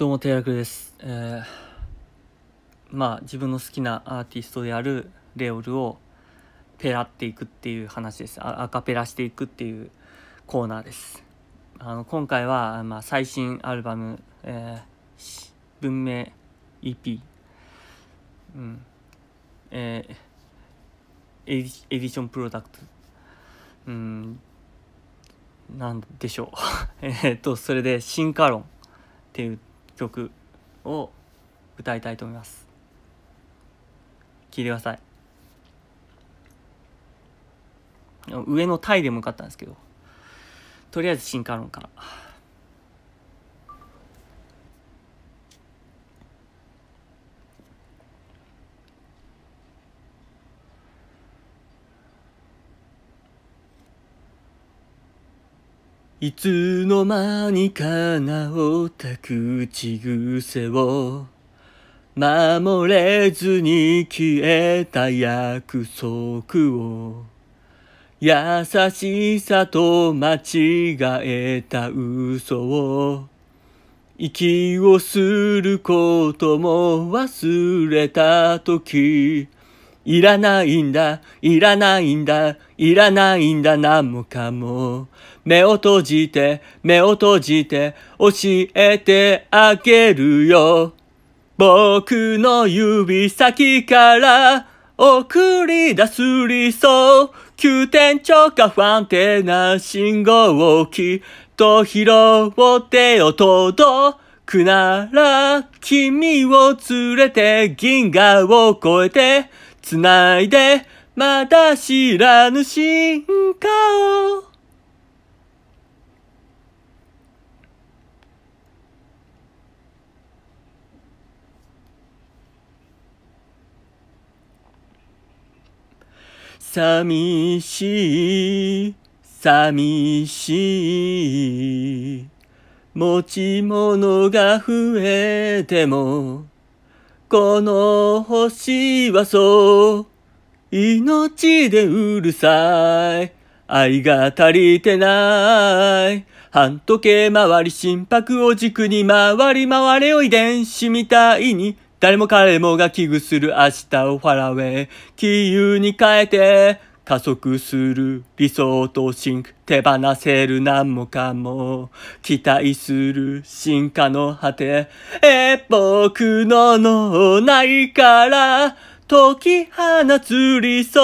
どうも、テラです。えー、まあ、自分の好きなアーティストであるレオルをペラっていくっていう話です。アカペラしていくっていうコーナーです。あの、今回は、まあ、最新アルバム、えー、文明 EP、うん、えー、エディエディションプロダクト、うん、なんでしょう。えっと、それで、進化論っていう曲を歌いたいと思います聴いてください上のタイでもよかったんですけどとりあえず進化論から。いつの間にかなおた口癖を守れずに消えた約束を優しさと間違えた嘘を息をすることも忘れた時いらないんだ、いらないんだ、いらないんだ、なんもかも。目を閉じて、目を閉じて、教えてあげるよ。僕の指先から送り出す理想。急転直下不安定な信号をきっと拾ってよ届くなら君を連れて銀河を越えてつないで、まだ知らぬ進化を。寂しい、寂しい。持ち物が増えてもこの星はそう、命でうるさい。愛が足りてない。半時計回り心拍を軸に回り回れを遺伝子みたいに。誰も彼もが危惧する明日をファラウェイ。杞憂に変えて、加速する理想とシンク手放せる何もかも期待する進化の果てえ僕の脳内から解き放つ理想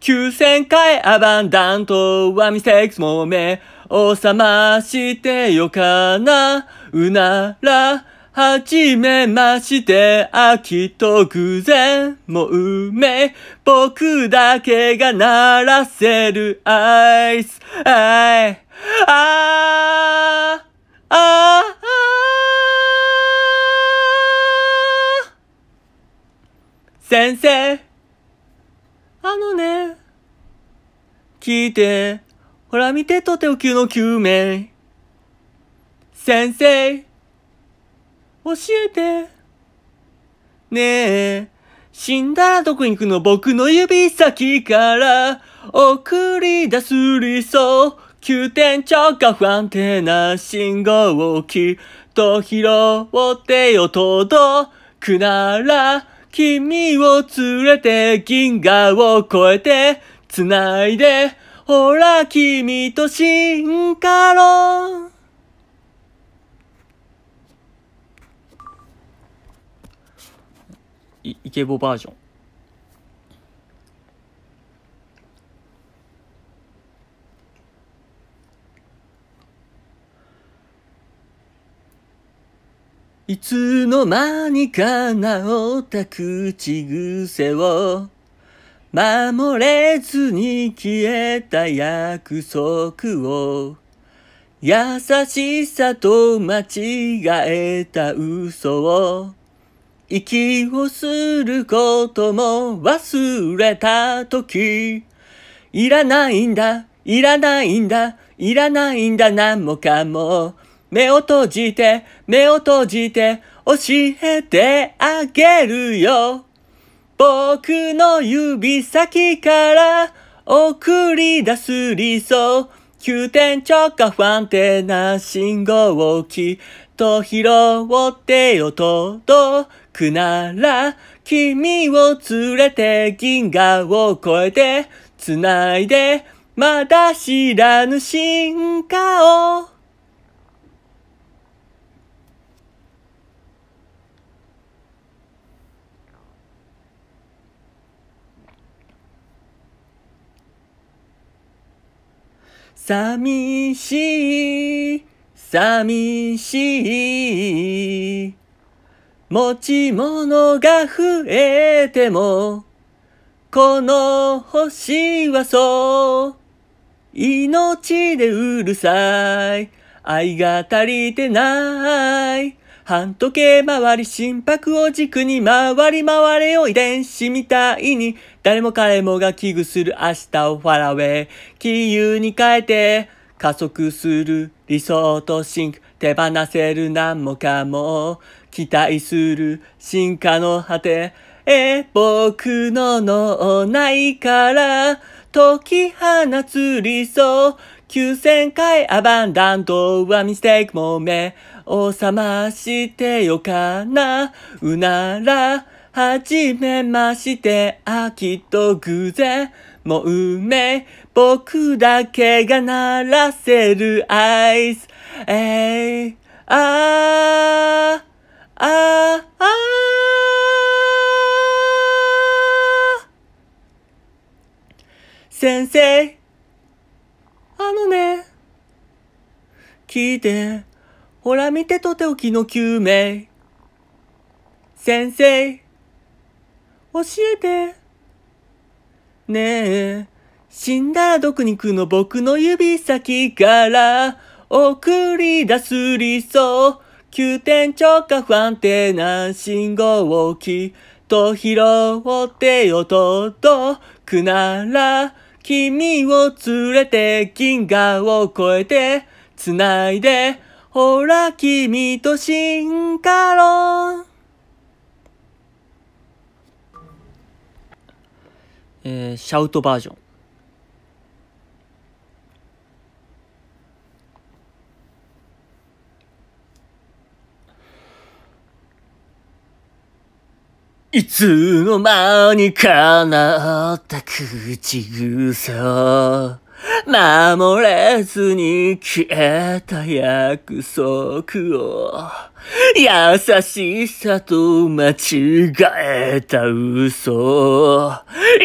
9000回アバンダントはミセックスも目を覚ましてよかなうならはじめまして、秋と偶然もう梅。僕だけが鳴らせるアイス。アイ。あー、あー、あー。先生。あのね。聞いて。ほら見てとておきの救命。先生。教えて。ねえ、死んだらどこに行くの僕の指先から送り出す理想。急転直下不安定な信号をきっと拾ってよ届くなら君を連れて銀河を越えて繋いでほら君と進化論イケボバージョンいつの間にか治った口癖を守れずに消えた約束を優しさと間違えた嘘を息をすることも忘れた時いらないんだ、いらないんだ、いらないんだ何もかも目を閉じて、目を閉じて教えてあげるよ僕の指先から送り出す理想急転直下不安定な信号機と拾ってよ届くなら、君を連れて銀河を越えて、繋いで、まだ知らぬ進化を。寂しい、寂しい。持ち物が増えても、この星はそう、命でうるさい。愛が足りてない。半時計回り心拍を軸に回り回れよ遺伝子みたいに誰も彼もが危惧する明日をファラウェイ気流に変えて加速する理想とシンク手放せる何もかも期待する進化の果て。え、僕の脳内から解き放つ理想。9000回アバンダントはミステイクも目を覚ましてよかな。うなら、はじめまして、あ、きっと偶然。もうめ、僕だけが鳴らせるアイス。えい、あー。あー、あー。先生、あのね、聞いて、ほら見てとておきの救命。先生、教えて。ねえ、死んだら毒肉の僕の指先から送り出す理想。急転直下不安定な信号をきっと拾ってよ届くなら君を連れて銀河を越えて繋いでほら君と進化論えー、シャウトバージョンいつの間にかなった口癖守れずに消えた約束を優しさと間違えた嘘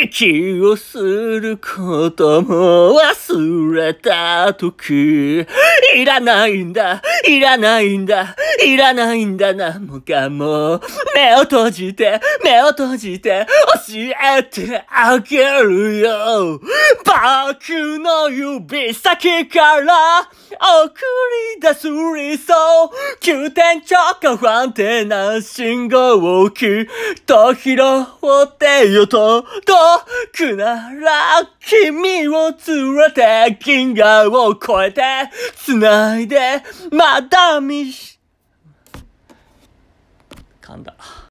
息をすることも忘れた時いらないんだいらないんだいらないんだ何もかも目を閉じて目を閉じて教えてあげるよの指先から送り出す理想急転直下不安定な信号をきっと拾ってよと遠くなら君を連れて銀河を越えて繋いでまだ見し噛んだ。